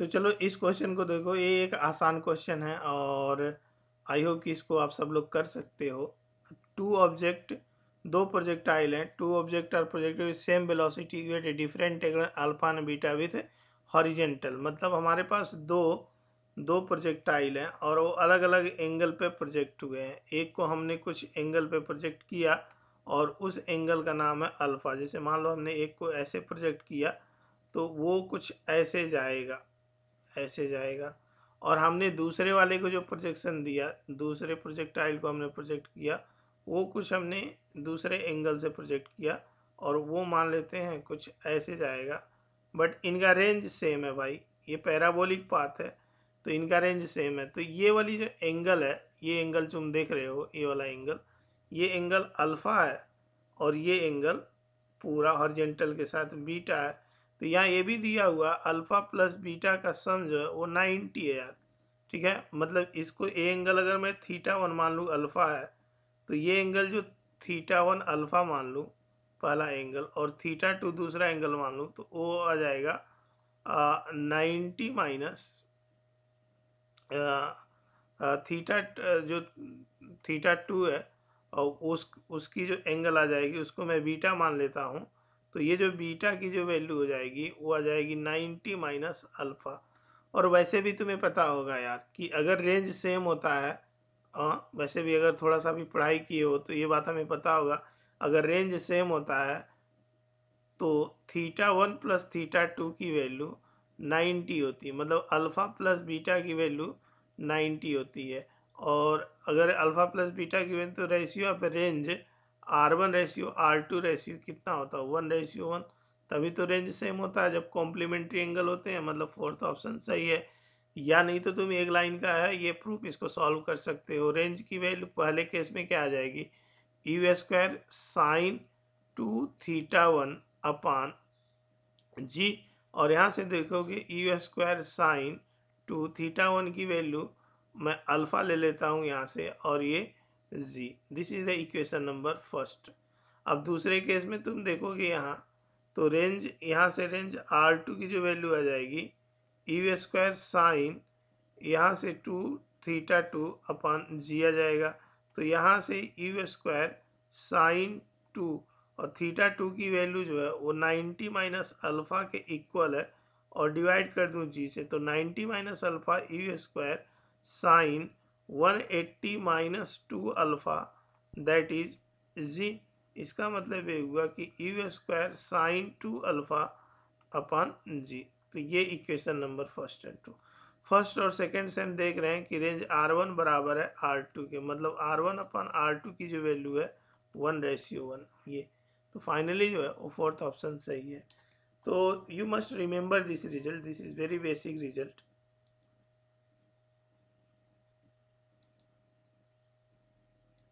तो चलो इस क्वेश्चन को देखो ये एक आसान क्वेश्चन है और आई होप कि इसको आप सब लोग कर सकते हो टू ऑब्जेक्ट दो प्रोजेक्टाइल हैं two object are project with same velocity at a different angle alpha and beta with horizontal मतलब हमारे पास दो दो प्रोजेक्टाइल हैं और वो अलग अलग एंगल पे प्रोजेक्ट हुए हैं एक को हमने कुछ एंगल पे प्रोजेक्ट किया और उस एंगल का नाम है अल्फ़ा जैसे मान लो हमने एक को ऐसे प्रोजेक्ट किया तो वो कुछ ऐसे जाएगा ऐसे जाएगा और हमने दूसरे वाले को जो प्रोजेक्शन दिया दूसरे प्रोजेक्टाइल को हमने प्रोजेक्ट किया वो कुछ हमने दूसरे एंगल से प्रोजेक्ट किया और वो मान लेते हैं कुछ ऐसे जाएगा बट इनका रेंज सेम है भाई ये पैराबोलिक पाथ है तो इनका रेंज सेम है तो ये वाली जो एंगल है ये एंगल तुम देख रहे हो ये वाला एंगल ये एंगल अल्फ़ा है और ये एंगल पूरा हॉर्जेंटल के साथ बीटा है तो यहाँ ये भी दिया हुआ अल्फ़ा प्लस बीटा का सम जो है वो नाइन्टी है यार ठीक है मतलब इसको ए एंगल अगर मैं थीटा वन मान लूँ अल्फ़ा है तो ये एंगल जो थीटा वन अल्फ़ा मान लूँ पहला एंगल और थीटा टू दूसरा एंगल मान लूँ तो वो आ जाएगा नाइन्टी माइनस थीटा जो थीटा टू है और उस उसकी जो एंगल आ जाएगी उसको मैं बीटा मान लेता हूँ तो ये जो बीटा की जो वैल्यू हो जाएगी वो आ जाएगी नाइन्टी माइनस अल्फ़ा और वैसे भी तुम्हें पता होगा यार कि अगर रेंज सेम होता है आ, वैसे भी अगर थोड़ा सा भी पढ़ाई की हो तो ये बात हमें पता होगा अगर रेंज सेम होता है तो theta one plus theta two की वैल्यू नाइन्टी होती है मतलब अल्फ़ा प्लस बीटा की वैल्यू नाइन्टी होती है और अगर अल्फ़ा प्लस बीटा की वैल्यू तो ratio of range r one ratio r two ratio कितना होता है वन रेशियो वन तभी तो रेंज सेम होता है जब कॉम्प्लीमेंट्री एंगल होते हैं मतलब फोर्थ ऑप्शन सही है या नहीं तो तुम एक लाइन का है ये प्रूफ इसको सॉल्व कर सकते हो रेंज की वैल्यू पहले केस में क्या आ जाएगी u square sine two theta one upon g और यहाँ से देखोगे u square sine two theta one की वैल्यू मैं अल्फ़ा ले लेता हूँ यहाँ से और ये जी this is the equation number first अब दूसरे केस में तुम देखोगे यहाँ तो रेंज यहाँ से रेंज आर टू की जो वैल्यू आ जाएगी यू स्क्वायर साइन यहाँ से two theta two upon g आ जाएगा तो यहाँ से यू स्क्वायर साइन टू और थीटा टू की वैल्यू जो है वो नाइन्टी माइनस अल्फ़ा के इक्वल है और डिवाइड कर दूँ जी से तो ninety minus alpha u square sine 180 minus two alpha that is g इसका मतलब ये हुआ कि u square sine two alpha upon g तो ये equation number first and to first और सेकंड से हम देख रहे हैं कि रेंज आर वन बराबर है आर टू के मतलब r one upon r two की जो वैल्यू है वन रेशियो वन ये तो फाइनली जो है वो फोर्थ ऑप्शन सही है तो you must remember this result this is very basic result